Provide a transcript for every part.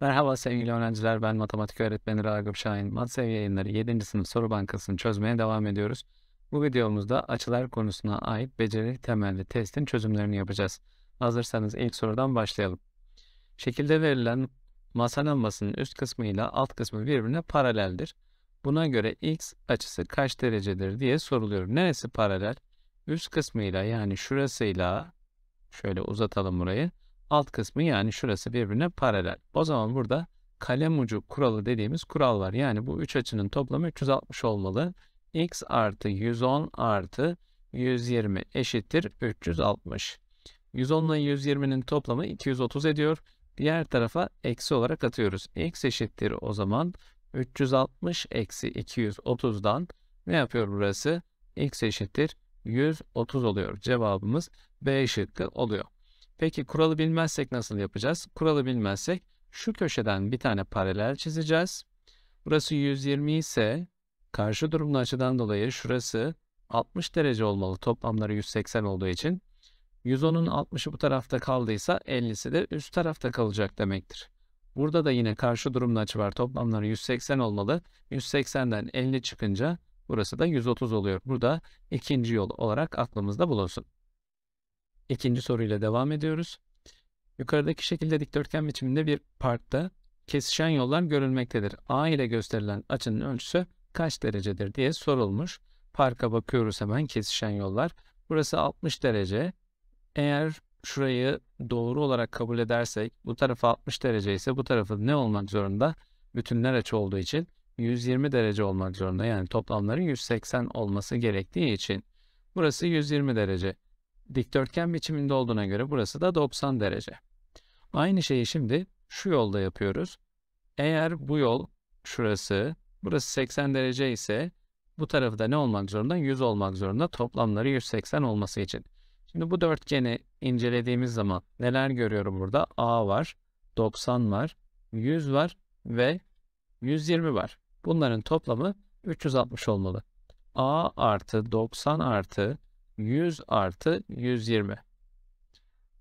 Merhaba sevgili öğrenciler, ben matematik öğretmeni Ragıp Şahin. Mat yayınları 7. sınıf soru bankasını çözmeye devam ediyoruz. Bu videomuzda açılar konusuna ait beceri temelli testin çözümlerini yapacağız. Hazırsanız ilk sorudan başlayalım. Şekilde verilen masa lambasının üst kısmı ile alt kısmı birbirine paraleldir. Buna göre x açısı kaç derecedir diye soruluyor. Neresi paralel? Üst kısmıyla yani şurasıyla şöyle uzatalım burayı alt kısmı yani şurası birbirine paralel. O zaman burada kalem ucu kuralı dediğimiz kural var. Yani bu üç açının toplamı 360 olmalı. x artı 110 artı 120 eşittir 360. 110 ile 120'nin toplamı 230 ediyor. Diğer tarafa eksi olarak atıyoruz. x eşittir o zaman 360 eksi 230'dan ne yapıyor burası? x eşittir 130 oluyor. Cevabımız B şıkkı oluyor. Peki kuralı bilmezsek nasıl yapacağız? Kuralı bilmezsek şu köşeden bir tane paralel çizeceğiz. Burası 120 ise karşı durumlu açıdan dolayı şurası 60 derece olmalı toplamları 180 olduğu için. 110'un 60'ı bu tarafta kaldıysa 50'si de üst tarafta kalacak demektir. Burada da yine karşı durumlu açı var. Toplamları 180 olmalı. 180'den 50 çıkınca burası da 130 oluyor. Burada ikinci yol olarak aklımızda bulunsun. İkinci soruyla devam ediyoruz. Yukarıdaki şekilde dikdörtgen biçiminde bir parkta kesişen yollar görülmektedir. A ile gösterilen açının ölçüsü kaç derecedir diye sorulmuş. Parka bakıyoruz hemen kesişen yollar. Burası 60 derece. Eğer şurayı doğru olarak kabul edersek bu tarafı 60 derece ise bu tarafı ne olmak zorunda? Bütünler açı olduğu için 120 derece olmak zorunda. Yani toplamları 180 olması gerektiği için. Burası 120 derece dikdörtgen biçiminde olduğuna göre burası da 90 derece. Aynı şeyi şimdi şu yolda yapıyoruz. Eğer bu yol şurası, burası 80 derece ise bu tarafı da ne olmak zorunda? 100 olmak zorunda. Toplamları 180 olması için. Şimdi bu dörtgeni incelediğimiz zaman neler görüyorum burada? A var, 90 var, 100 var ve 120 var. Bunların toplamı 360 olmalı. A artı 90 artı 100 artı 120.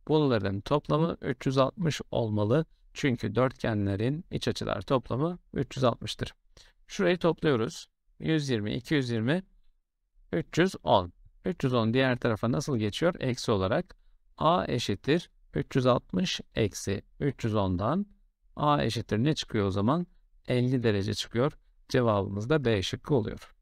Bunların toplamı 360 olmalı. Çünkü dörtgenlerin iç açılar toplamı 360'tır. Şurayı topluyoruz. 120, 220, 310. 310 diğer tarafa nasıl geçiyor? Eksi olarak a eşittir 360 eksi 310'dan a eşittir ne çıkıyor o zaman? 50 derece çıkıyor. Cevabımız da B şıkkı oluyor.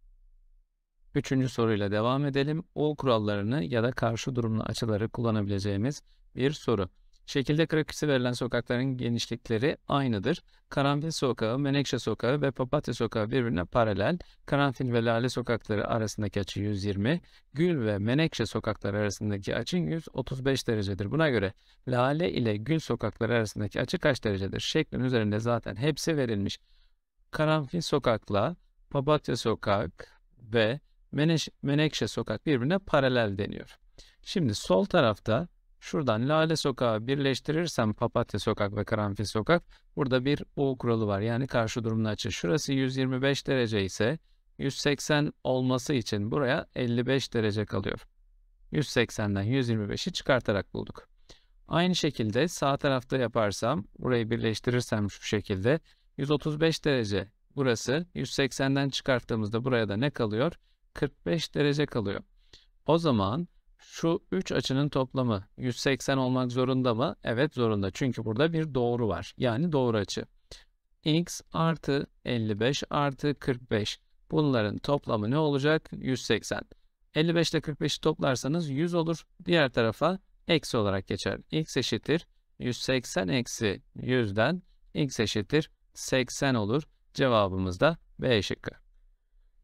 Üçüncü soruyla devam edelim. O kurallarını ya da karşı durumlu açıları kullanabileceğimiz bir soru. Şekilde grafikse verilen sokakların genişlikleri aynıdır. Karanfil Sokağı, Menekşe Sokağı ve Papatya Sokağı birbirine paralel. Karanfil ve Lale Sokakları arasındaki açı 120, Gül ve Menekşe Sokakları arasındaki açı 135 derecedir. Buna göre Lale ile Gül Sokakları arasındaki açı kaç derecedir? Şeklin üzerinde zaten hepsi verilmiş. Karanfil Sokak'la Papatya Sokak ve Menekşe Sokak birbirine paralel deniyor. Şimdi sol tarafta şuradan Lale Sokağı birleştirirsem Papatya Sokak ve Karanfil Sokak burada bir U kuralı var. Yani karşı durumlu açı. Şurası 125 derece ise 180 olması için buraya 55 derece kalıyor. 180'den 125'i çıkartarak bulduk. Aynı şekilde sağ tarafta yaparsam, burayı birleştirirsem şu şekilde 135 derece burası. 180'den çıkarttığımızda buraya da ne kalıyor? 45 derece kalıyor. O zaman şu 3 açının toplamı 180 olmak zorunda mı? Evet zorunda. Çünkü burada bir doğru var. Yani doğru açı. x artı 55 artı 45. Bunların toplamı ne olacak? 180. 55 ile 45'i toplarsanız 100 olur. Diğer tarafa eksi olarak geçer. x eşittir 180 eksi 100'den x eşittir 80 olur. Cevabımız da B şıkkı.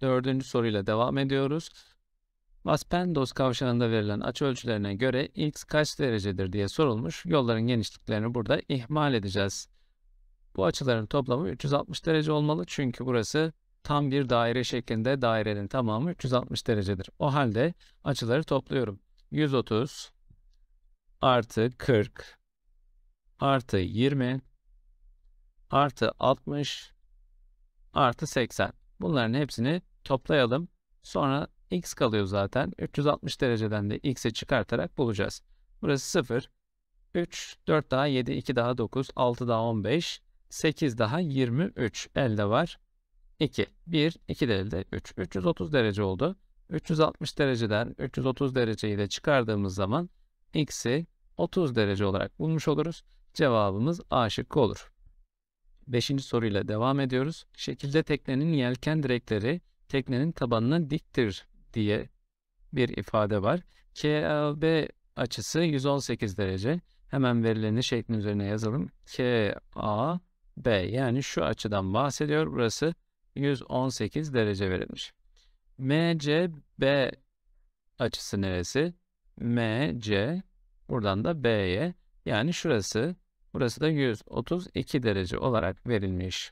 Dördüncü soruyla devam ediyoruz. Aspendos kavşağında verilen açı ölçülerine göre x kaç derecedir diye sorulmuş. Yolların genişliklerini burada ihmal edeceğiz. Bu açıların toplamı 360 derece olmalı çünkü burası tam bir daire şeklinde dairenin tamamı 360 derecedir. O halde açıları topluyorum. 130 artı 40 artı 20 artı 60 artı 80. Bunların hepsini toplayalım. Sonra x kalıyor zaten. 360 dereceden de x'i çıkartarak bulacağız. Burası 0. 3, 4 daha 7, 2 daha 9, 6 daha 15, 8 daha 23 elde var. 2, 1, 2 de elde 3. 330 derece oldu. 360 dereceden 330 dereceyi de çıkardığımız zaman x'i 30 derece olarak bulmuş oluruz. Cevabımız A şıkkı olur. Beşinci soruyla devam ediyoruz. Şekilde teknenin yelken direkleri teknenin tabanına diktir diye bir ifade var. KAB açısı 118 derece. Hemen verileni şeklin üzerine yazalım. KAB yani şu açıdan bahsediyor. Burası 118 derece verilmiş. MCB açısı neresi? MC buradan da B'ye yani şurası Burası da 132 derece olarak verilmiş.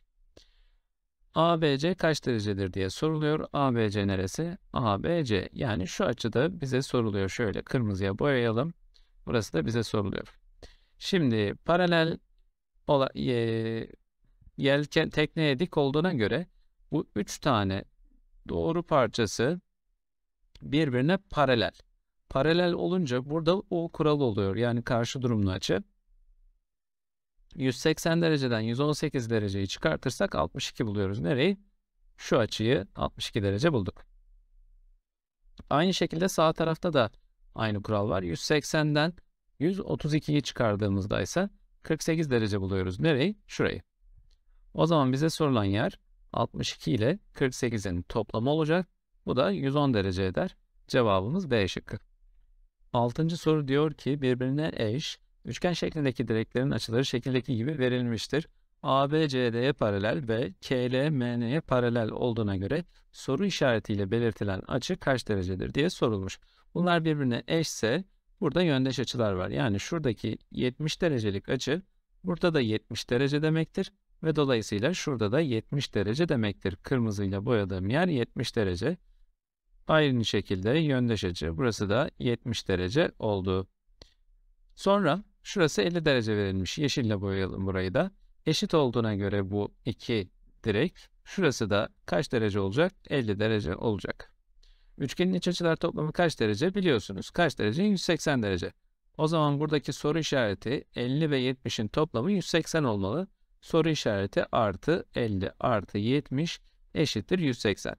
ABC kaç derecedir diye soruluyor. ABC neresi? ABC yani şu açıda bize soruluyor. Şöyle kırmızıya boyayalım. Burası da bize soruluyor. Şimdi paralel ola, e, yelken tekneye dik olduğuna göre bu üç tane doğru parçası birbirine paralel. Paralel olunca burada o kural oluyor. Yani karşı durumlu açı. 180 dereceden 118 dereceyi çıkartırsak 62 buluyoruz. Nereyi? Şu açıyı 62 derece bulduk. Aynı şekilde sağ tarafta da aynı kural var. 180'den 132'yi çıkardığımızda ise 48 derece buluyoruz. Nereyi? Şurayı. O zaman bize sorulan yer 62 ile 48'in toplamı olacak. Bu da 110 derece eder. Cevabımız B şıkkı. Altıncı soru diyor ki birbirine eş Üçgen şeklindeki direklerin açıları şekildeki gibi verilmiştir. ABCD'ye paralel ve KLMN'ye paralel olduğuna göre soru işaretiyle belirtilen açı kaç derecedir diye sorulmuş. Bunlar birbirine eşse burada yöndeş açılar var. Yani şuradaki 70 derecelik açı burada da 70 derece demektir ve dolayısıyla şurada da 70 derece demektir. Kırmızıyla boyadığım yer 70 derece. Aynı şekilde yöndeş açı burası da 70 derece oldu. Sonra Şurası 50 derece verilmiş. Yeşille boyayalım burayı da. Eşit olduğuna göre bu iki direk. Şurası da kaç derece olacak? 50 derece olacak. Üçgenin iç açılar toplamı kaç derece biliyorsunuz. Kaç derece? 180 derece. O zaman buradaki soru işareti 50 ve 70'in toplamı 180 olmalı. Soru işareti artı 50 artı 70 eşittir 180.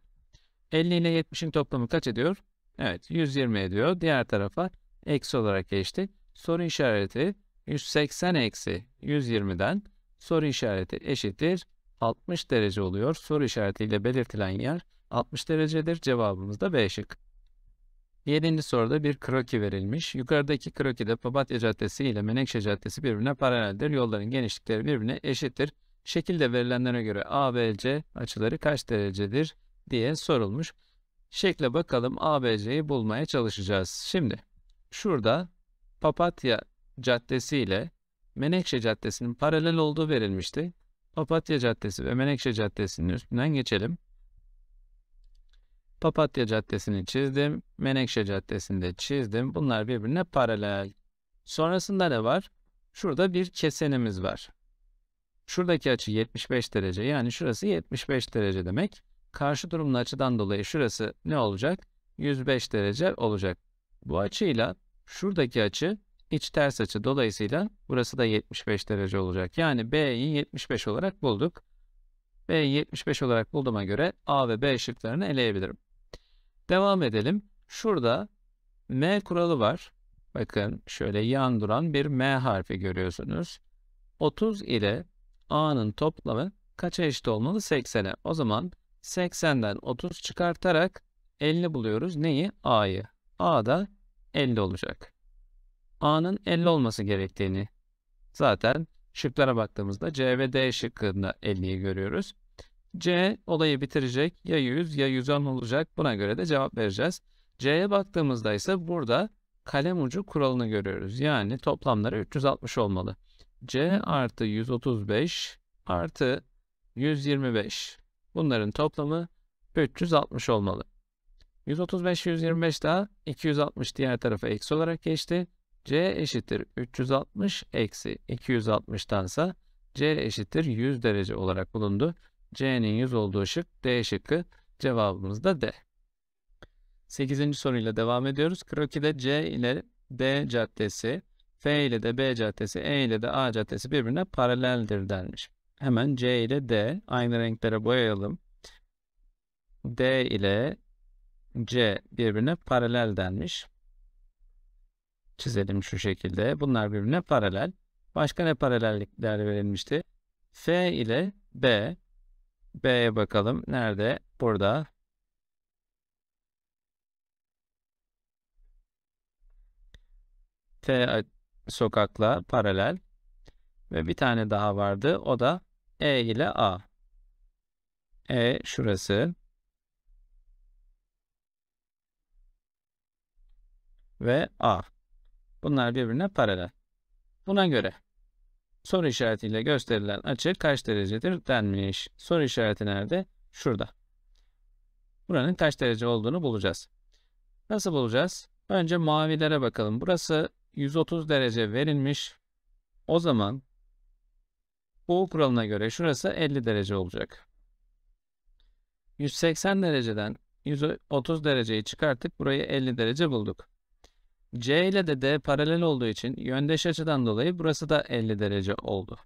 50 ile 70'in toplamı kaç ediyor? Evet 120 ediyor. Diğer tarafa eksi olarak geçti soru işareti 180 eksi 120'den soru işareti eşittir 60 derece oluyor. Soru işaretiyle belirtilen yer 60 derecedir. Cevabımız da B şık. 7. soruda bir kroki verilmiş. Yukarıdaki krokide Papatya Caddesi ile Menekşe Caddesi birbirine paraleldir. Yolların genişlikleri birbirine eşittir. Şekilde verilenlere göre ABC açıları kaç derecedir diye sorulmuş. Şekle bakalım ABC'yi bulmaya çalışacağız. Şimdi şurada Papatya Caddesi ile Menekşe Caddesi'nin paralel olduğu verilmişti. Papatya Caddesi ve Menekşe Caddesi'nin üstünden geçelim. Papatya Caddesi'ni çizdim. Menekşe Caddesi'ni de çizdim. Bunlar birbirine paralel. Sonrasında ne var? Şurada bir kesenimiz var. Şuradaki açı 75 derece. Yani şurası 75 derece demek. Karşı durumlu açıdan dolayı şurası ne olacak? 105 derece olacak. Bu açıyla Şuradaki açı iç ters açı. Dolayısıyla burası da 75 derece olacak. Yani B'yi 75 olarak bulduk. B'yi 75 olarak bulduğuma göre A ve B şıklarını eleyebilirim. Devam edelim. Şurada M kuralı var. Bakın şöyle yan duran bir M harfi görüyorsunuz. 30 ile A'nın toplamı kaça eşit olmalı? 80'e. O zaman 80'den 30 çıkartarak 50 buluyoruz. Neyi? A'yı. A da 50 olacak. A'nın 50 olması gerektiğini zaten şıklara baktığımızda C ve D şıkkında 50'yi görüyoruz. C olayı bitirecek ya 100 ya 110 olacak buna göre de cevap vereceğiz. C'ye baktığımızda ise burada kalem ucu kuralını görüyoruz. Yani toplamları 360 olmalı. C artı 135 artı 125 bunların toplamı 360 olmalı. 135, 125 daha 260 diğer tarafa eksi olarak geçti. C eşittir 360 eksi 260'tansa C eşittir 100 derece olarak bulundu. C'nin 100 olduğu şık D şıkkı cevabımız da D. 8. soruyla devam ediyoruz. Kroki'de C ile D caddesi, F ile de B caddesi, E ile de A caddesi birbirine paraleldir denmiş. Hemen C ile D aynı renklere boyayalım. D ile C birbirine paralel denmiş. Çizelim şu şekilde. Bunlar birbirine paralel. Başka ne paralellikler verilmişti? F ile B. B'ye bakalım. Nerede? Burada. F sokakla paralel. Ve bir tane daha vardı. O da E ile A. E şurası. ve A. Bunlar birbirine paralel. Buna göre soru işaretiyle gösterilen açı kaç derecedir denmiş. Soru işareti nerede? Şurada. Buranın kaç derece olduğunu bulacağız. Nasıl bulacağız? Önce mavilere bakalım. Burası 130 derece verilmiş. O zaman bu kuralına göre şurası 50 derece olacak. 180 dereceden 130 dereceyi çıkarttık. Burayı 50 derece bulduk. C ile de D paralel olduğu için yöndeş açıdan dolayı burası da 50 derece oldu.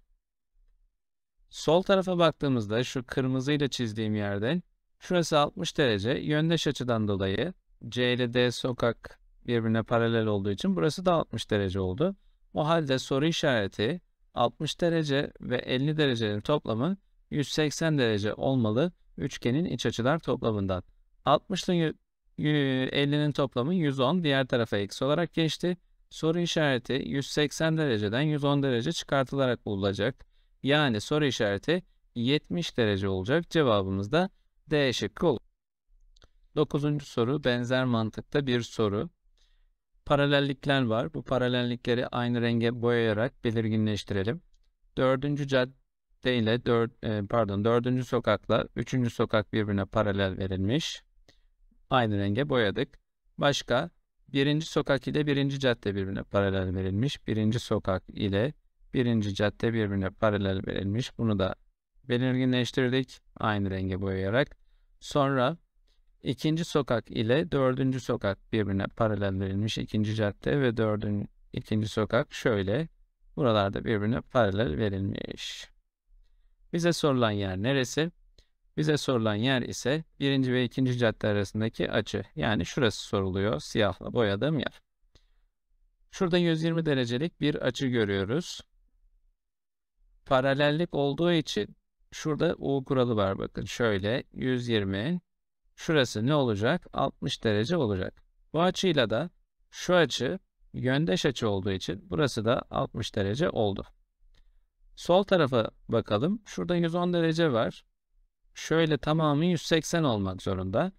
Sol tarafa baktığımızda şu kırmızıyla çizdiğim yerden şurası 60 derece yöndeş açıdan dolayı C ile D sokak birbirine paralel olduğu için burası da 60 derece oldu. O halde soru işareti 60 derece ve 50 derecenin toplamı 180 derece olmalı üçgenin iç açılar toplamından. 60'ın 50'nin toplamı 110 diğer tarafa eksi olarak geçti. Soru işareti 180 dereceden 110 derece çıkartılarak bulunacak. Yani soru işareti 70 derece olacak. Cevabımız da D şıkkı olur. 9. soru benzer mantıkta bir soru. Paralellikler var. Bu paralellikleri aynı renge boyayarak belirginleştirelim. 4. cadde ile 4 e, pardon 4. sokakla 3. sokak birbirine paralel verilmiş aynı renge boyadık. Başka birinci sokak ile birinci cadde birbirine paralel verilmiş. Birinci sokak ile birinci cadde birbirine paralel verilmiş. Bunu da belirginleştirdik aynı renge boyayarak. Sonra ikinci sokak ile dördüncü sokak birbirine paralel verilmiş. ikinci cadde ve dördüncü ikinci sokak şöyle. Buralarda birbirine paralel verilmiş. Bize sorulan yer neresi? Bize sorulan yer ise birinci ve ikinci cadde arasındaki açı. Yani şurası soruluyor siyahla boyadığım yer. Şurada 120 derecelik bir açı görüyoruz. Paralellik olduğu için şurada U kuralı var bakın. Şöyle 120 şurası ne olacak? 60 derece olacak. Bu açıyla da şu açı yöndeş açı olduğu için burası da 60 derece oldu. Sol tarafa bakalım. Şurada 110 derece var şöyle tamamı 180 olmak zorunda.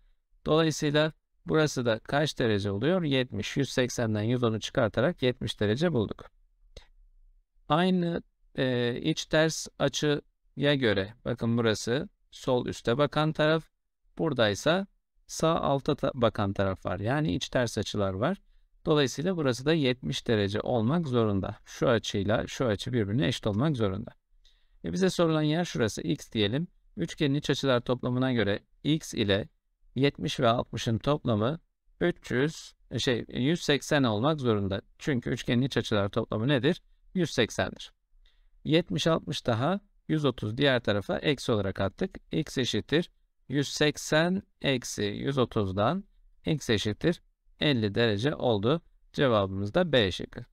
Dolayısıyla burası da kaç derece oluyor? 70. 180'den 110'u çıkartarak 70 derece bulduk. Aynı e, iç ters açıya göre bakın burası sol üste bakan taraf. Buradaysa sağ alta ta bakan taraf var. Yani iç ters açılar var. Dolayısıyla burası da 70 derece olmak zorunda. Şu açıyla şu açı birbirine eşit olmak zorunda. E bize sorulan yer şurası x diyelim. Üçgenin iç açılar toplamına göre x ile 70 ve 60'ın toplamı 300 e, şey 180 olmak zorunda. Çünkü üçgenin iç açılar toplamı nedir? 180'dir. 70 60 daha 130 diğer tarafa eksi olarak attık. x eşittir 180 eksi 130'dan x eşittir 50 derece oldu. Cevabımız da B şıkkı.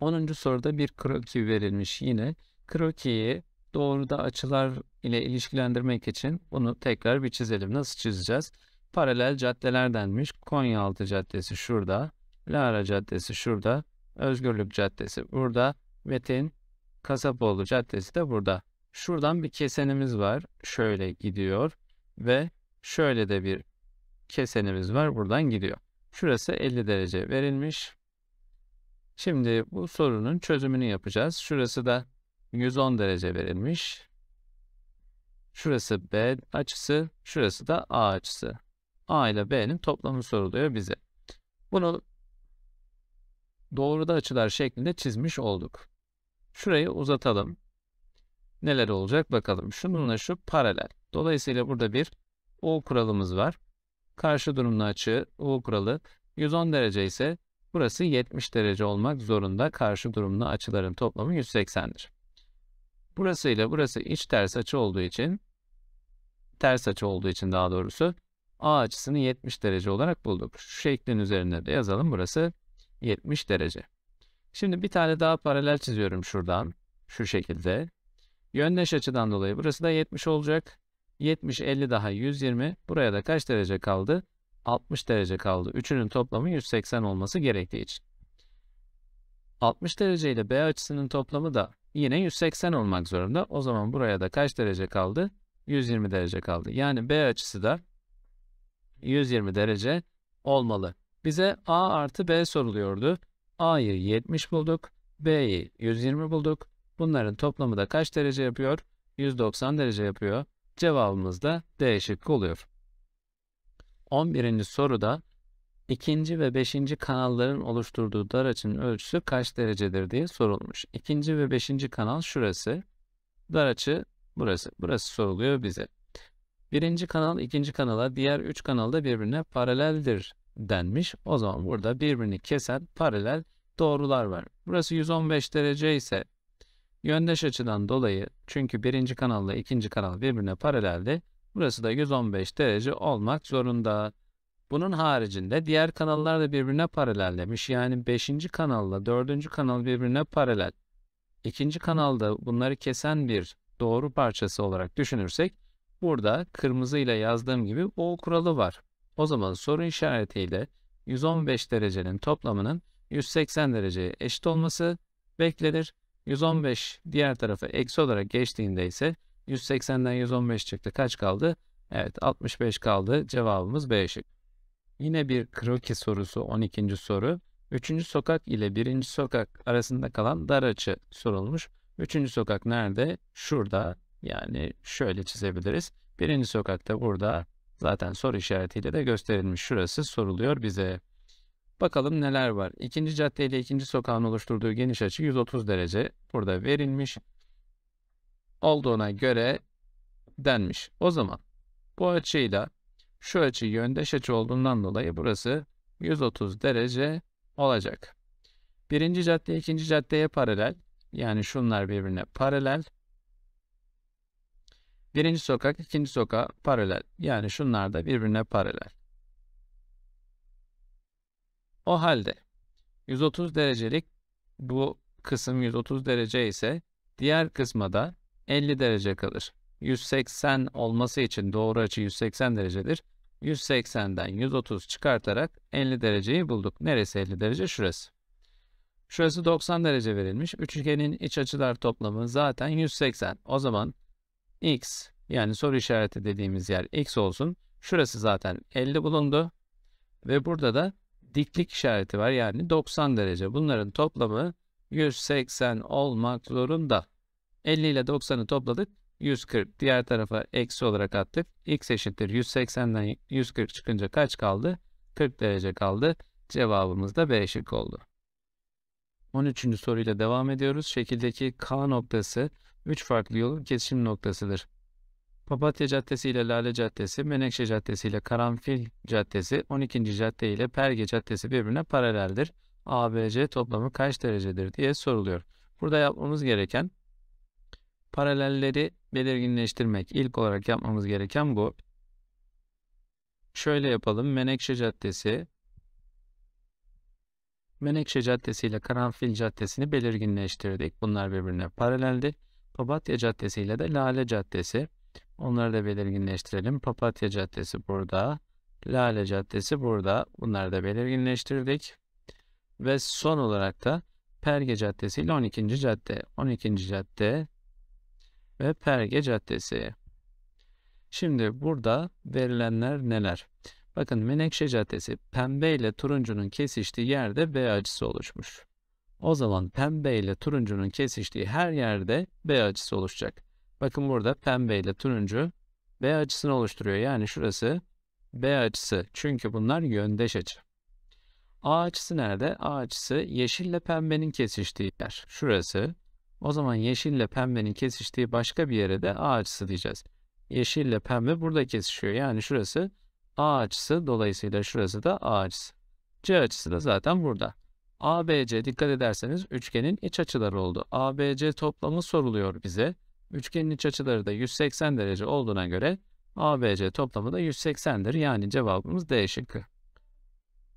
10. soruda bir kroki verilmiş yine. Krokiyi doğruda açılar ile ilişkilendirmek için bunu tekrar bir çizelim. Nasıl çizeceğiz? Paralel caddeler denmiş. Konyaaltı Caddesi şurada. Lara Caddesi şurada. Özgürlük Caddesi burada. Metin Kasapoğlu Caddesi de burada. Şuradan bir kesenimiz var. Şöyle gidiyor ve şöyle de bir kesenimiz var. Buradan gidiyor. Şurası 50 derece verilmiş. Şimdi bu sorunun çözümünü yapacağız. Şurası da 110 derece verilmiş. Şurası B açısı, şurası da A açısı. A ile B'nin toplamı soruluyor bize. Bunu doğruda açılar şeklinde çizmiş olduk. Şurayı uzatalım. Neler olacak bakalım. Şununla şu paralel. Dolayısıyla burada bir U kuralımız var. Karşı durumlu açı U kuralı 110 derece ise burası 70 derece olmak zorunda. Karşı durumlu açıların toplamı 180'dir. Burası ile burası iç ters açı olduğu için ters açı olduğu için daha doğrusu A açısını 70 derece olarak bulduk. Şu şeklin üzerinde de yazalım. Burası 70 derece. Şimdi bir tane daha paralel çiziyorum şuradan. Şu şekilde. Yöndeş açıdan dolayı burası da 70 olacak. 70, 50 daha 120. Buraya da kaç derece kaldı? 60 derece kaldı. Üçünün toplamı 180 olması gerektiği için. 60 derece ile B açısının toplamı da yine 180 olmak zorunda. O zaman buraya da kaç derece kaldı? 120 derece kaldı. Yani B açısı da 120 derece olmalı. Bize A artı B soruluyordu. A'yı 70 bulduk. B'yi 120 bulduk. Bunların toplamı da kaç derece yapıyor? 190 derece yapıyor. Cevabımız da D şıkkı oluyor. 11. soruda İkinci ve beşinci kanalların oluşturduğu dar açının ölçüsü kaç derecedir diye sorulmuş. İkinci ve beşinci kanal şurası. Dar açı burası. Burası soruluyor bize. Birinci kanal ikinci kanala diğer üç kanal da birbirine paraleldir denmiş. O zaman burada birbirini kesen paralel doğrular var. Burası 115 derece ise yöndeş açıdan dolayı çünkü birinci kanalla ikinci kanal birbirine paraleldi. Burası da 115 derece olmak zorunda. Bunun haricinde diğer kanallar da birbirine paralel demiş. Yani 5. kanalla 4. kanal birbirine paralel. 2. kanalda bunları kesen bir doğru parçası olarak düşünürsek burada kırmızı ile yazdığım gibi o kuralı var. O zaman soru işaretiyle 115 derecenin toplamının 180 dereceye eşit olması beklenir. 115 diğer tarafa eksi olarak geçtiğinde ise 180'den 115 çıktı. Kaç kaldı? Evet 65 kaldı. Cevabımız B şıkkı. Yine bir kroki sorusu 12. soru. 3. sokak ile 1. sokak arasında kalan dar açı sorulmuş. 3. sokak nerede? Şurada. Yani şöyle çizebiliriz. 1. sokakta burada zaten soru işaretiyle de gösterilmiş. Şurası soruluyor bize. Bakalım neler var. 2. cadde ile 2. sokağın oluşturduğu geniş açı 130 derece. Burada verilmiş. Olduğuna göre denmiş. O zaman bu açıyla şu açı yöndeş açı olduğundan dolayı burası 130 derece olacak. Birinci cadde ikinci caddeye paralel. Yani şunlar birbirine paralel. Birinci sokak ikinci sokağa paralel. Yani şunlar da birbirine paralel. O halde 130 derecelik bu kısım 130 derece ise diğer kısma da 50 derece kalır. 180 olması için doğru açı 180 derecedir. 180'den 130 çıkartarak 50 dereceyi bulduk. Neresi 50 derece? Şurası. Şurası 90 derece verilmiş. Üçgenin iç açılar toplamı zaten 180. O zaman x yani soru işareti dediğimiz yer x olsun. Şurası zaten 50 bulundu. Ve burada da diklik işareti var yani 90 derece. Bunların toplamı 180 olmak zorunda. 50 ile 90'ı topladık. 140 diğer tarafa eksi olarak attık. X eşittir 180'den 140 çıkınca kaç kaldı? 40 derece kaldı. Cevabımız da B eşit oldu. 13. soruyla devam ediyoruz. Şekildeki K noktası 3 farklı yolun kesişim noktasıdır. Papatya Caddesi ile Lale Caddesi, Menekşe Caddesi ile Karanfil Caddesi, 12. Cadde ile Perge Caddesi birbirine paraleldir. ABC toplamı kaç derecedir diye soruluyor. Burada yapmamız gereken Paralelleri belirginleştirmek. İlk olarak yapmamız gereken bu. Şöyle yapalım. Menekşe Caddesi Menekşe Caddesi ile Karanfil Caddesi'ni belirginleştirdik. Bunlar birbirine paraleldi. Papatya Caddesi ile de Lale Caddesi. Onları da belirginleştirelim. Papatya Caddesi burada. Lale Caddesi burada. Bunları da belirginleştirdik. Ve son olarak da Perge Caddesi ile 12. cadde. 12. cadde ve Perge Caddesi. Şimdi burada verilenler neler? Bakın Menekşe Caddesi pembe ile turuncunun kesiştiği yerde B açısı oluşmuş. O zaman pembe ile turuncunun kesiştiği her yerde B açısı oluşacak. Bakın burada pembe ile turuncu B açısını oluşturuyor. Yani şurası B açısı. Çünkü bunlar yöndeş açı. A açısı nerede? A açısı yeşille pembenin kesiştiği yer. Şurası. O zaman yeşille pembenin kesiştiği başka bir yere de A açısı diyeceğiz. Yeşille pembe burada kesişiyor. Yani şurası A açısı. Dolayısıyla şurası da A açısı. C açısı da zaten burada. ABC dikkat ederseniz üçgenin iç açıları oldu. ABC toplamı soruluyor bize. Üçgenin iç açıları da 180 derece olduğuna göre ABC toplamı da 180'dir. Yani cevabımız D şıkkı.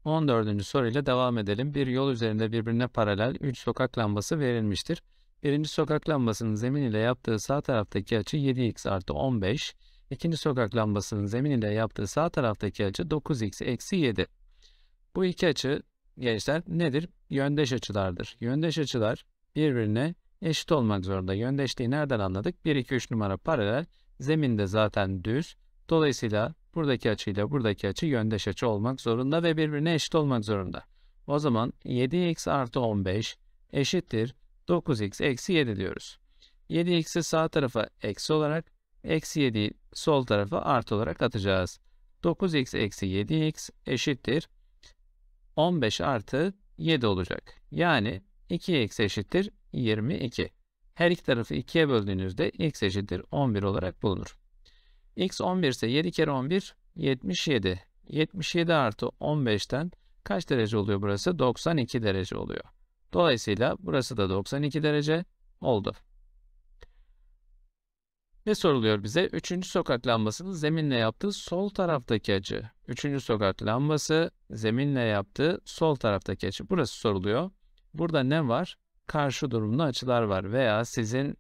14. soruyla devam edelim. Bir yol üzerinde birbirine paralel 3 sokak lambası verilmiştir. Birinci sokak lambasının zemin ile yaptığı sağ taraftaki açı 7x artı 15. İkinci sokak lambasının zemin ile yaptığı sağ taraftaki açı 9x eksi 7. Bu iki açı gençler nedir? Yöndeş açılardır. Yöndeş açılar birbirine eşit olmak zorunda. Yöndeşliği nereden anladık? 1, 2, 3 numara paralel. Zeminde zaten düz. Dolayısıyla buradaki açıyla buradaki açı yöndeş açı olmak zorunda ve birbirine eşit olmak zorunda. O zaman 7x artı 15 eşittir 9x eksi 7 diyoruz. 7x'i sağ tarafa eksi olarak, eksi 7'yi sol tarafa artı olarak atacağız. 9x eksi 7x eşittir 15 artı 7 olacak. Yani 2x eşittir 22. Her iki tarafı 2'ye böldüğünüzde x eşittir 11 olarak bulunur. x 11 ise 7 kere 11 77. 77 artı 15'ten kaç derece oluyor burası? 92 derece oluyor. Dolayısıyla burası da 92 derece oldu. Ne soruluyor bize? Üçüncü sokak lambasının zeminle yaptığı sol taraftaki açı. Üçüncü sokak lambası zeminle yaptığı sol taraftaki açı. Burası soruluyor. Burada ne var? Karşı durumlu açılar var veya sizin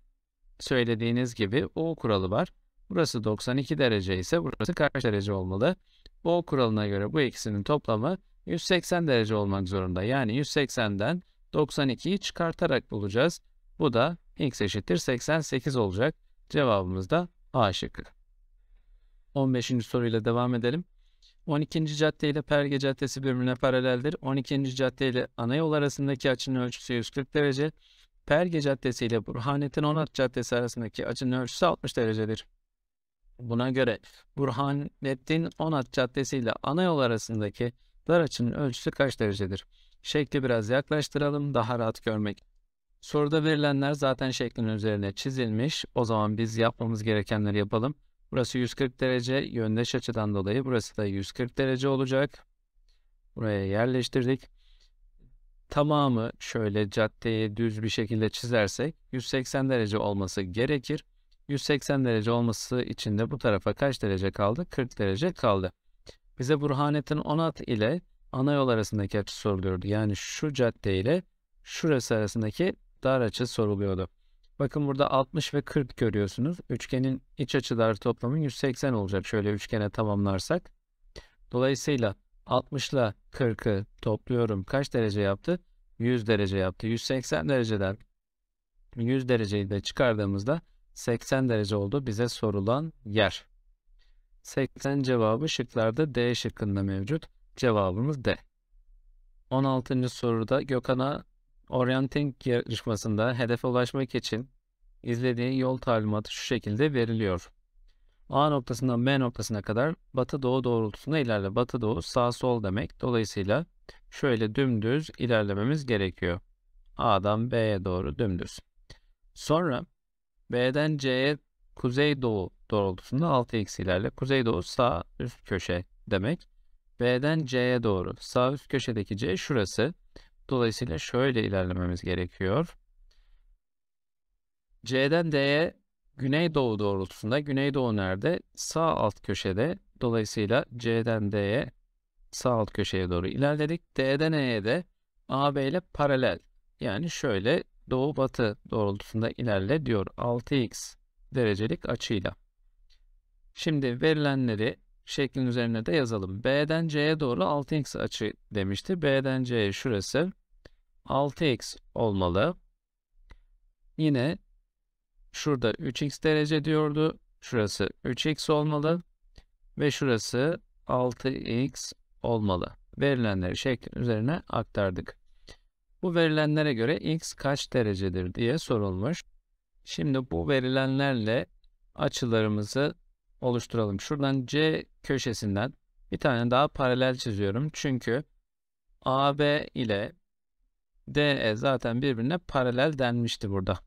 söylediğiniz gibi O kuralı var. Burası 92 derece ise burası kaç derece olmalı? O kuralına göre bu ikisinin toplamı 180 derece olmak zorunda. Yani 180'den 92'yi çıkartarak bulacağız. Bu da x eşittir 88 olacak. Cevabımız da A şıkkı. 15. soruyla devam edelim. 12. cadde ile Perge Caddesi birbirine paraleldir. 12. cadde ile Anayol arasındaki açının ölçüsü 140 derece. Perge Caddesi ile Burhanettin Onat Caddesi arasındaki açının ölçüsü 60 derecedir. Buna göre Burhanettin Onat Caddesi ile Anayol arasındaki dar açının ölçüsü kaç derecedir? Şekli biraz yaklaştıralım daha rahat görmek. Soruda verilenler zaten şeklin üzerine çizilmiş. O zaman biz yapmamız gerekenleri yapalım. Burası 140 derece yöndeş açıdan dolayı burası da 140 derece olacak. Buraya yerleştirdik. Tamamı şöyle caddeyi düz bir şekilde çizersek 180 derece olması gerekir. 180 derece olması için de bu tarafa kaç derece kaldı? 40 derece kaldı. Bize Burhanettin Onat ile ana yol arasındaki açı soruluyordu. Yani şu cadde ile şurası arasındaki dar açı soruluyordu. Bakın burada 60 ve 40 görüyorsunuz. Üçgenin iç açıları toplamı 180 olacak. Şöyle üçgene tamamlarsak. Dolayısıyla 60 ile 40'ı topluyorum. Kaç derece yaptı? 100 derece yaptı. 180 dereceden 100 dereceyi de çıkardığımızda 80 derece oldu bize sorulan yer. 80 cevabı şıklarda D şıkkında mevcut. Cevabımız D. 16. soruda Gökhan'a orienting yarışmasında hedefe ulaşmak için izlediği yol talimatı şu şekilde veriliyor. A noktasından B noktasına kadar batı doğu doğrultusunda ilerle. Batı doğu sağ sol demek. Dolayısıyla şöyle dümdüz ilerlememiz gerekiyor. A'dan B'ye doğru dümdüz. Sonra B'den C'ye kuzey doğu doğrultusunda 6x ilerle. Kuzey doğu sağ üst köşe demek. B'den C'ye doğru. Sağ üst köşedeki C şurası. Dolayısıyla şöyle ilerlememiz gerekiyor. C'den D'ye güneydoğu doğrultusunda. Güneydoğu nerede? Sağ alt köşede. Dolayısıyla C'den D'ye sağ alt köşeye doğru ilerledik. D'den E'ye de AB ile paralel. Yani şöyle doğu batı doğrultusunda ilerle diyor 6x derecelik açıyla. Şimdi verilenleri şeklin üzerine de yazalım. B'den C'ye doğru 6x açı demişti. B'den C'ye şurası 6x olmalı. Yine şurada 3x derece diyordu. Şurası 3x olmalı. Ve şurası 6x olmalı. Verilenleri şeklin üzerine aktardık. Bu verilenlere göre x kaç derecedir diye sorulmuş. Şimdi bu verilenlerle açılarımızı oluşturalım. Şuradan C köşesinden bir tane daha paralel çiziyorum. Çünkü AB ile DE zaten birbirine paralel denmişti burada.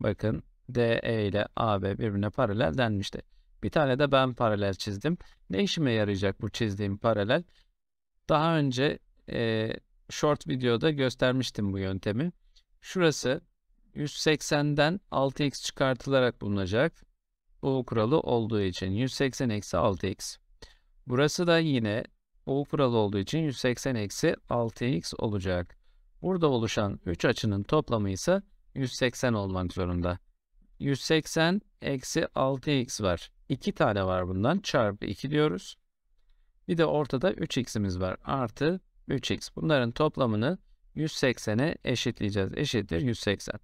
Bakın DE ile AB birbirine paralel denmişti. Bir tane de ben paralel çizdim. Ne işime yarayacak bu çizdiğim paralel? Daha önce e, short videoda göstermiştim bu yöntemi. Şurası 180'den 6x çıkartılarak bulunacak. U kuralı olduğu için 180 eksi 6x. Burası da yine U kuralı olduğu için 180 eksi 6x olacak. Burada oluşan 3 açının toplamı ise 180 olmak zorunda. 180 eksi 6x var. 2 tane var bundan. Çarpı 2 diyoruz. Bir de ortada 3x'imiz var. Artı 3x. Bunların toplamını 180'e eşitleyeceğiz. Eşittir 180.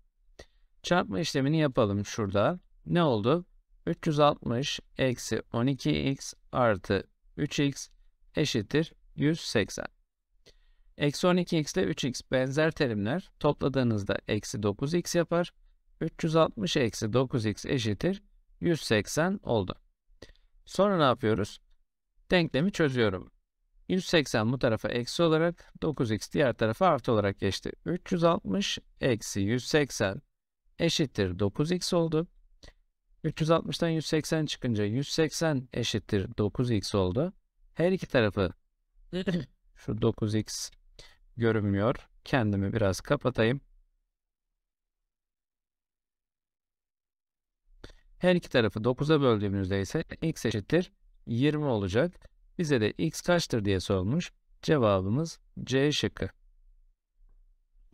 Çarpma işlemini yapalım şurada. Ne oldu? 360 eksi 12x artı 3x eşittir 180. Eksi 12x ile 3x benzer terimler topladığınızda eksi 9x yapar. 360 eksi 9x eşittir 180 oldu. Sonra ne yapıyoruz? Denklemi çözüyorum. 180 bu tarafa eksi olarak 9x diğer tarafa artı olarak geçti. 360 eksi 180 eşittir 9x oldu. 360'tan 180 çıkınca 180 eşittir 9x oldu. Her iki tarafı şu 9x görünmüyor. Kendimi biraz kapatayım. Her iki tarafı 9'a böldüğümüzde ise x eşittir 20 olacak. Bize de x kaçtır diye sormuş. Cevabımız C şıkkı.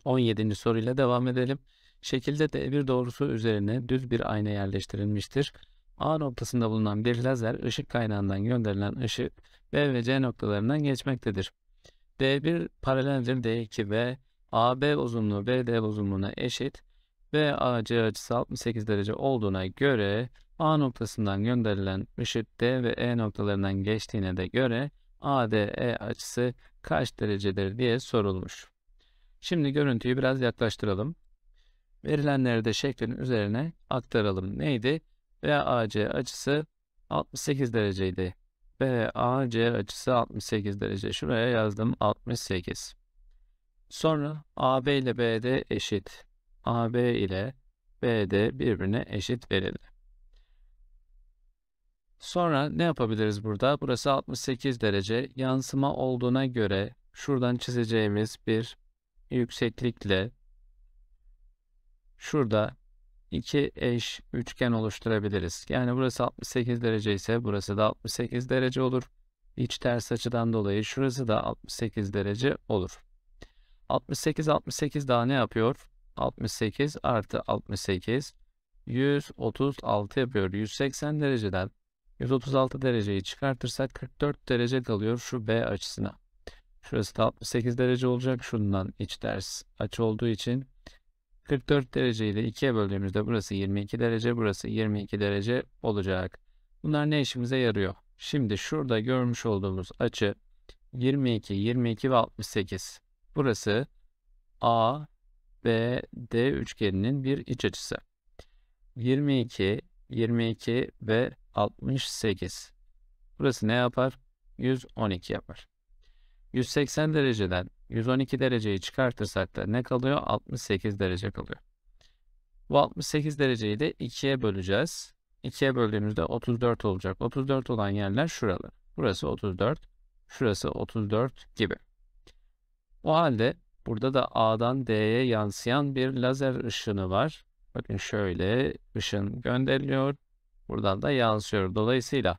17. soruyla devam edelim. Şekilde de bir doğrusu üzerine düz bir ayna yerleştirilmiştir. A noktasında bulunan bir lazer ışık kaynağından gönderilen ışık B ve C noktalarından geçmektedir. D1 paraleldir D2 ve AB uzunluğu BD uzunluğuna eşit ve AC açısı 68 derece olduğuna göre A noktasından gönderilen ışık D ve E noktalarından geçtiğine de göre ADE açısı kaç derecedir diye sorulmuş. Şimdi görüntüyü biraz yaklaştıralım. Verilenleri de şeklin üzerine aktaralım. Neydi? BAC açısı 68 dereceydi. BAC açısı 68 derece. Şuraya yazdım 68. Sonra AB ile BD eşit. AB ile BD birbirine eşit verildi. Sonra ne yapabiliriz burada? Burası 68 derece. Yansıma olduğuna göre şuradan çizeceğimiz bir yükseklikle şurada iki eş üçgen oluşturabiliriz. Yani burası 68 derece ise burası da 68 derece olur. İç ters açıdan dolayı şurası da 68 derece olur. 68 68 daha ne yapıyor? 68 artı 68 136 yapıyor. 180 dereceden 136 dereceyi çıkartırsak 44 derece kalıyor şu B açısına. Şurası da 68 derece olacak. Şundan iç ters açı olduğu için 44 derece ile 2'ye böldüğümüzde burası 22 derece, burası 22 derece olacak. Bunlar ne işimize yarıyor? Şimdi şurada görmüş olduğumuz açı 22, 22 ve 68. Burası A, B, D üçgeninin bir iç açısı. 22, 22 ve 68. Burası ne yapar? 112 yapar. 180 dereceden 112 dereceyi çıkartırsak da ne kalıyor? 68 derece kalıyor. Bu 68 dereceyi de 2'ye böleceğiz. 2'ye böldüğümüzde 34 olacak. 34 olan yerler şuralar. Burası 34, şurası 34 gibi. O halde burada da A'dan D'ye yansıyan bir lazer ışını var. Bakın şöyle ışın gönderiliyor. Buradan da yansıyor. Dolayısıyla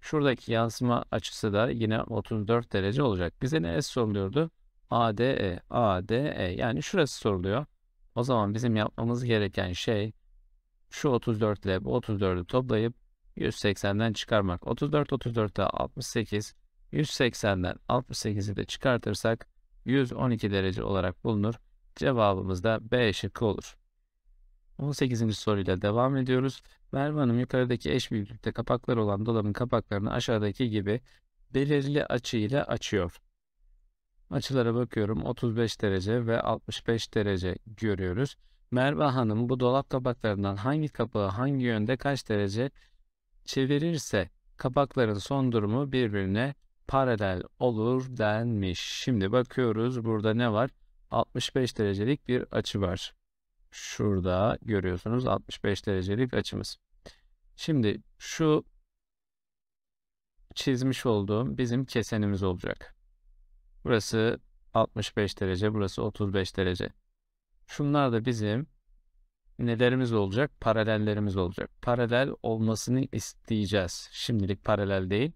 şuradaki yansıma açısı da yine 34 derece olacak. Bize ne S soruluyordu? ADE, ADE yani şurası soruluyor. O zaman bizim yapmamız gereken şey şu 34 ile bu 34'ü toplayıp 180'den çıkarmak. 34, 34 daha 68, 180'den 68'i de çıkartırsak 112 derece olarak bulunur. Cevabımız da B şıkkı olur. 18. soruyla devam ediyoruz. Merve Hanım yukarıdaki eş büyüklükte kapaklar olan dolabın kapaklarını aşağıdaki gibi belirli açıyla açıyor. Açılara bakıyorum 35 derece ve 65 derece görüyoruz. Merve Hanım bu dolap kapaklarından hangi kapağı hangi yönde kaç derece çevirirse kapakların son durumu birbirine paralel olur denmiş. Şimdi bakıyoruz burada ne var? 65 derecelik bir açı var. Şurada görüyorsunuz 65 derecelik açımız. Şimdi şu çizmiş olduğum bizim kesenimiz olacak. Burası 65 derece, burası 35 derece. Şunlar da bizim nelerimiz olacak? Paralellerimiz olacak. Paralel olmasını isteyeceğiz. Şimdilik paralel değil.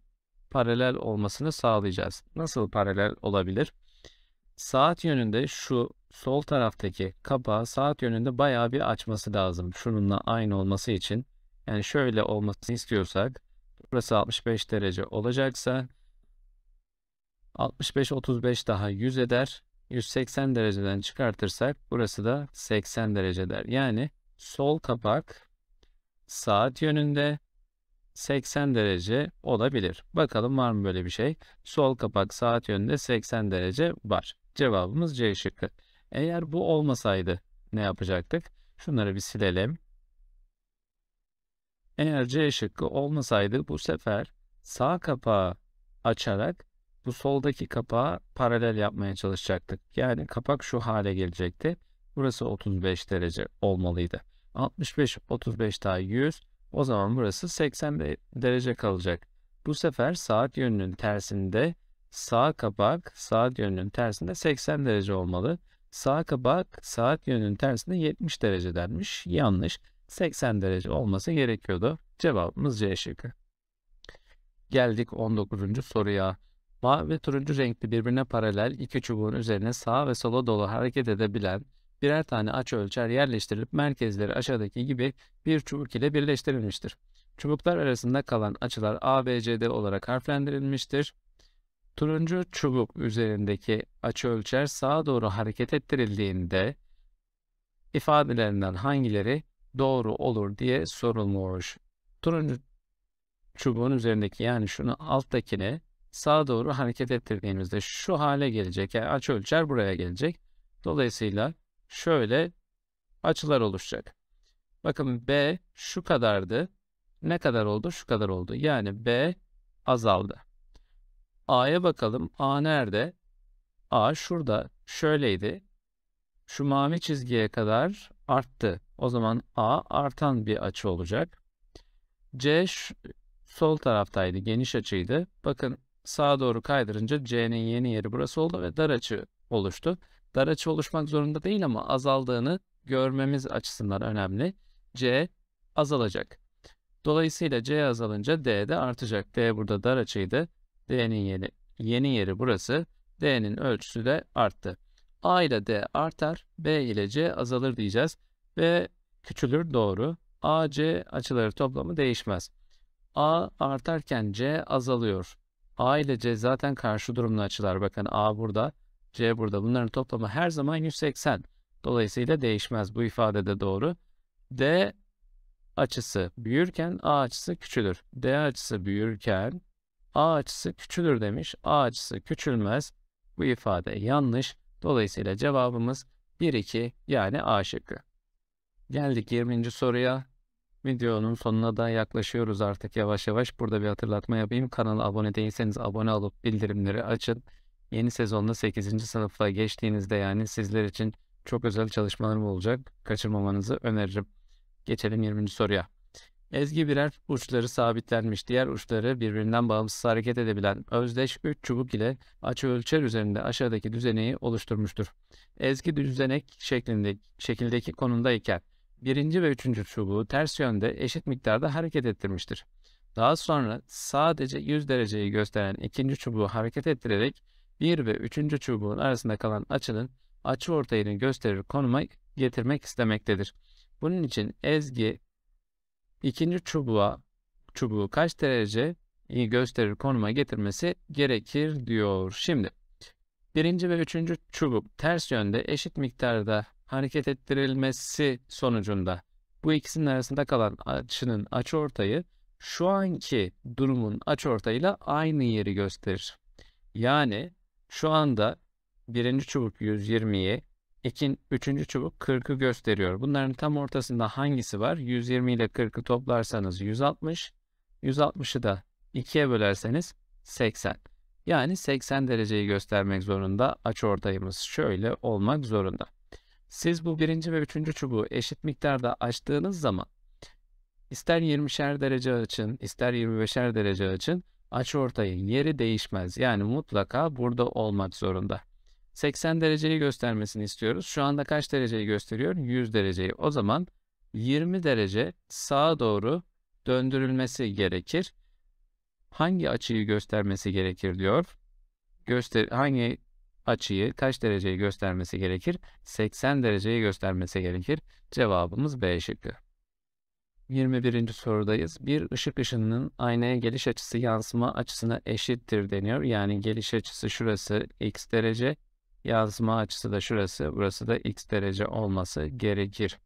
Paralel olmasını sağlayacağız. Nasıl paralel olabilir? Saat yönünde şu sol taraftaki kapağı saat yönünde bayağı bir açması lazım. Şununla aynı olması için. Yani şöyle olmasını istiyorsak burası 65 derece olacaksa 65-35 daha 100 eder. 180 dereceden çıkartırsak burası da 80 derece eder. Yani sol kapak saat yönünde 80 derece olabilir. Bakalım var mı böyle bir şey? Sol kapak saat yönünde 80 derece var. Cevabımız C şıkkı. Eğer bu olmasaydı ne yapacaktık? Şunları bir silelim. Eğer C şıkkı olmasaydı bu sefer sağ kapağı açarak bu soldaki kapağı paralel yapmaya çalışacaktık. Yani kapak şu hale gelecekti. Burası 35 derece olmalıydı. 65, 35 daha 100. O zaman burası 80 derece kalacak. Bu sefer saat yönünün tersinde sağ kapak saat yönünün tersinde 80 derece olmalı. Sağ kapak saat yönünün tersinde 70 derece denmiş. Yanlış. 80 derece olması gerekiyordu. Cevabımız C şıkkı. Geldik 19. soruya. Mavi ve turuncu renkli birbirine paralel iki çubuğun üzerine sağa ve sola dolu hareket edebilen birer tane aç ölçer yerleştirilip merkezleri aşağıdaki gibi bir çubuk ile birleştirilmiştir. Çubuklar arasında kalan açılar ABCD olarak harflendirilmiştir. Turuncu çubuk üzerindeki açı ölçer sağa doğru hareket ettirildiğinde ifadelerinden hangileri doğru olur diye sorulmuş. Turuncu çubuğun üzerindeki yani şunu alttakini sağa doğru hareket ettirdiğimizde şu hale gelecek. Yani açı ölçer buraya gelecek. Dolayısıyla şöyle açılar oluşacak. Bakın B şu kadardı. Ne kadar oldu? Şu kadar oldu. Yani B azaldı. A'ya bakalım. A nerede? A şurada. Şöyleydi. Şu mavi çizgiye kadar arttı. O zaman A artan bir açı olacak. C sol taraftaydı. Geniş açıydı. Bakın sağa doğru kaydırınca C'nin yeni yeri burası oldu ve dar açı oluştu. Dar açı oluşmak zorunda değil ama azaldığını görmemiz açısından önemli. C azalacak. Dolayısıyla C azalınca D de artacak. D burada dar açıydı. D'nin yeni, yeni yeri burası. D'nin ölçüsü de arttı. A ile D artar, B ile C azalır diyeceğiz. ve küçülür doğru. A, C açıları toplamı değişmez. A artarken C azalıyor. A ile C zaten karşı durumlu açılar. Bakın A burada, C burada. Bunların toplamı her zaman 180. Dolayısıyla değişmez. Bu ifade de doğru. D açısı büyürken A açısı küçülür. D açısı büyürken A açısı küçülür demiş. A açısı küçülmez. Bu ifade yanlış. Dolayısıyla cevabımız 1-2 yani A şıkkı. Geldik 20. soruya. Videonun sonuna da yaklaşıyoruz artık yavaş yavaş. Burada bir hatırlatma yapayım. Kanala abone değilseniz abone olup bildirimleri açın. Yeni sezonda 8. sınıfa geçtiğinizde yani sizler için çok özel çalışmalarım olacak. Kaçırmamanızı öneririm. Geçelim 20. soruya. Ezgi birer uçları sabitlenmiş, diğer uçları birbirinden bağımsız hareket edebilen özdeş 3 çubuk ile açı ölçer üzerinde aşağıdaki düzeneği oluşturmuştur. Ezgi düzenek şeklinde, şekildeki konumdayken birinci ve üçüncü çubuğu ters yönde eşit miktarda hareket ettirmiştir. Daha sonra sadece 100 dereceyi gösteren ikinci çubuğu hareket ettirerek 1 ve 3. çubuğun arasında kalan açının açı ortayını gösterir konuma getirmek istemektedir. Bunun için Ezgi ikinci çubuğa çubuğu kaç derece gösterir konuma getirmesi gerekir diyor. Şimdi birinci ve üçüncü çubuk ters yönde eşit miktarda hareket ettirilmesi sonucunda bu ikisinin arasında kalan açının açıortayı şu anki durumun açıortayıyla aynı yeri gösterir. Yani şu anda birinci çubuk 120'yi, ikin, üçüncü çubuk 40'ı gösteriyor. Bunların tam ortasında hangisi var? 120 ile 40'ı toplarsanız 160, 160'ı da 2'ye bölerseniz 80. Yani 80 dereceyi göstermek zorunda açıortayımız şöyle olmak zorunda. Siz bu birinci ve üçüncü çubuğu eşit miktarda açtığınız zaman ister 20'şer derece açın, ister 25'er derece açın, ortayın yeri değişmez. Yani mutlaka burada olmak zorunda. 80 dereceyi göstermesini istiyoruz. Şu anda kaç dereceyi gösteriyor? 100 dereceyi. O zaman 20 derece sağa doğru döndürülmesi gerekir. Hangi açıyı göstermesi gerekir diyor. Göster hangi açıyı kaç dereceyi göstermesi gerekir? 80 dereceyi göstermesi gerekir. Cevabımız B şıkkı. 21. sorudayız. Bir ışık ışınının aynaya geliş açısı yansıma açısına eşittir deniyor. Yani geliş açısı şurası x derece, yansıma açısı da şurası, burası da x derece olması gerekir.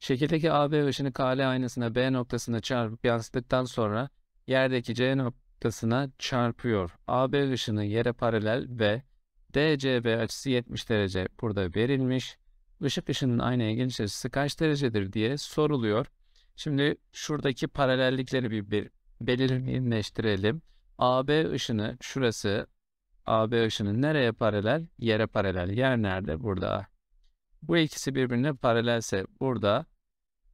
Şekildeki AB ışını KL aynasına B noktasına çarpıp yansıttıktan sonra yerdeki C noktasına çarpıyor. AB ışını yere paralel ve DCB açısı 70 derece burada verilmiş. Işık ışının aynaya geliş açısı kaç derecedir diye soruluyor. Şimdi şuradaki paralellikleri bir, bir belirginleştirelim. AB ışını şurası. AB ışını nereye paralel? Yere paralel. Yer nerede? Burada. Bu ikisi birbirine paralelse burada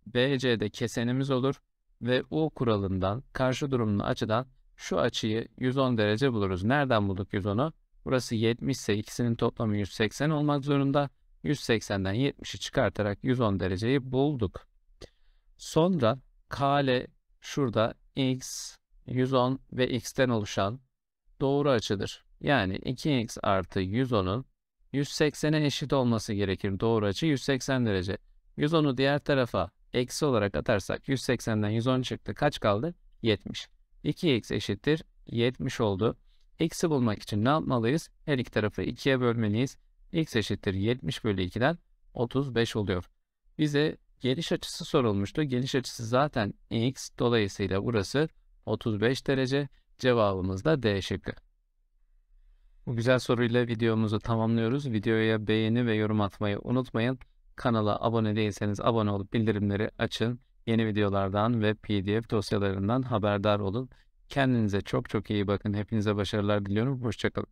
BC'de kesenimiz olur ve U kuralından karşı durumlu açıdan şu açıyı 110 derece buluruz. Nereden bulduk 110'u? Burası 70 ise ikisinin toplamı 180 olmak zorunda. 180'den 70'i çıkartarak 110 dereceyi bulduk. Sonra kale şurada x, 110 ve x'ten oluşan doğru açıdır. Yani 2x artı 110'un 180'e eşit olması gerekir. Doğru açı 180 derece. 110'u diğer tarafa eksi olarak atarsak 180'den 110 çıktı. Kaç kaldı? 70. 2x eşittir 70 oldu. X'i bulmak için ne yapmalıyız? Her iki tarafı 2'ye bölmeliyiz. X eşittir 70 bölü 2'den 35 oluyor. Bize geniş açısı sorulmuştu. Geniş açısı zaten X. Dolayısıyla burası 35 derece. Cevabımız da D şıkkı. Bu güzel soruyla videomuzu tamamlıyoruz. Videoya beğeni ve yorum atmayı unutmayın. Kanala abone değilseniz abone olup bildirimleri açın. Yeni videolardan ve pdf dosyalarından haberdar olun. Kendinize çok çok iyi bakın. Hepinize başarılar diliyorum. Hoşçakalın.